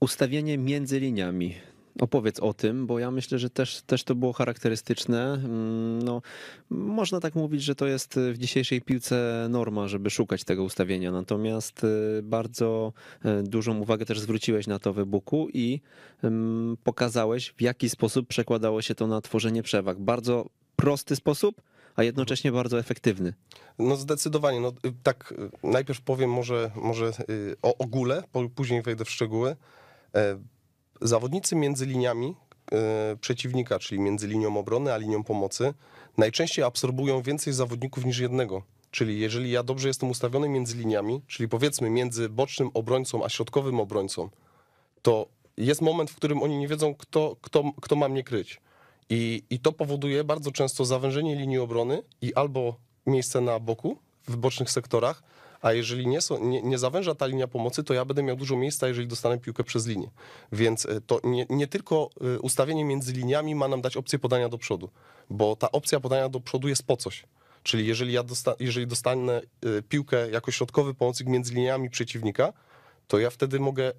Ustawienie między liniami. Opowiedz o tym, bo ja myślę, że też, też to było charakterystyczne. Mm, no, można tak mówić, że to jest w dzisiejszej piłce norma, żeby szukać tego ustawienia. Natomiast y, bardzo y, dużą uwagę też zwróciłeś na to wybuchu i pokazałeś, w jaki sposób przekładało się to na tworzenie przewag. Bardzo prosty sposób, a jednocześnie bardzo efektywny. No zdecydowanie. No, y, tak najpierw powiem może, może o ogóle, później wejdę w szczegóły. E, zawodnicy między liniami e, przeciwnika, czyli między linią obrony a linią pomocy, najczęściej absorbują więcej zawodników niż jednego. Czyli jeżeli ja dobrze jestem ustawiony między liniami, czyli powiedzmy między bocznym obrońcą a środkowym obrońcą, to jest moment, w którym oni nie wiedzą, kto, kto, kto ma mnie kryć. I, I to powoduje bardzo często zawężenie linii obrony i albo miejsce na boku w bocznych sektorach, a jeżeli nie, są, nie, nie, zawęża ta linia pomocy, to ja będę miał dużo miejsca, jeżeli dostanę piłkę przez linię. Więc e, to nie, nie tylko e, ustawienie między liniami ma nam dać opcję podania do przodu, bo ta opcja podania do przodu jest po coś. Czyli jeżeli ja dosta jeżeli dostanę e, piłkę jako środkowy pomocnik między liniami przeciwnika, to ja wtedy mogę.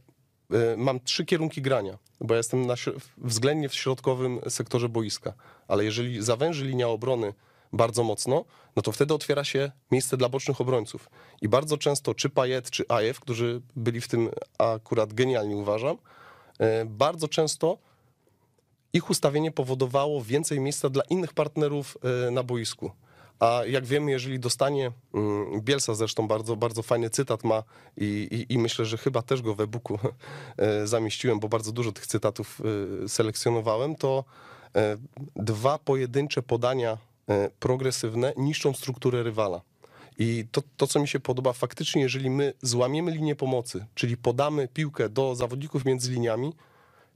Mam trzy kierunki grania, bo ja jestem na, względnie w środkowym sektorze boiska. Ale jeżeli zawęży linia obrony bardzo mocno, no to wtedy otwiera się miejsce dla bocznych obrońców. I bardzo często czy Pajet, czy Ajew, którzy byli w tym akurat genialni, uważam, e, bardzo często ich ustawienie powodowało więcej miejsca dla innych partnerów e, na boisku. A jak wiemy, jeżeli dostanie mm, Bielsa, zresztą bardzo, bardzo fajny cytat ma i, i, i myślę, że chyba też go w e-booku e, zamieściłem, bo bardzo dużo tych cytatów selekcjonowałem, to dwa pojedyncze podania E, progresywne niszczą strukturę rywala. I to, to, co mi się podoba, faktycznie, jeżeli my złamiemy linię pomocy, czyli podamy piłkę do zawodników między liniami,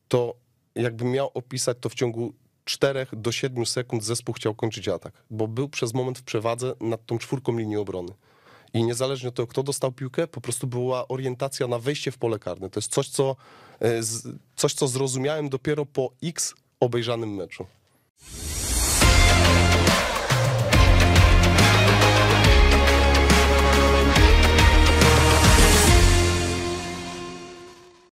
to jakbym miał opisać to w ciągu 4 do 7 sekund zespół chciał kończyć atak, bo był przez moment w przewadze nad tą czwórką linii obrony. I niezależnie od tego, kto dostał piłkę, po prostu była orientacja na wejście w pole karne. To jest coś, co, e, coś, co zrozumiałem dopiero po X obejrzanym meczu.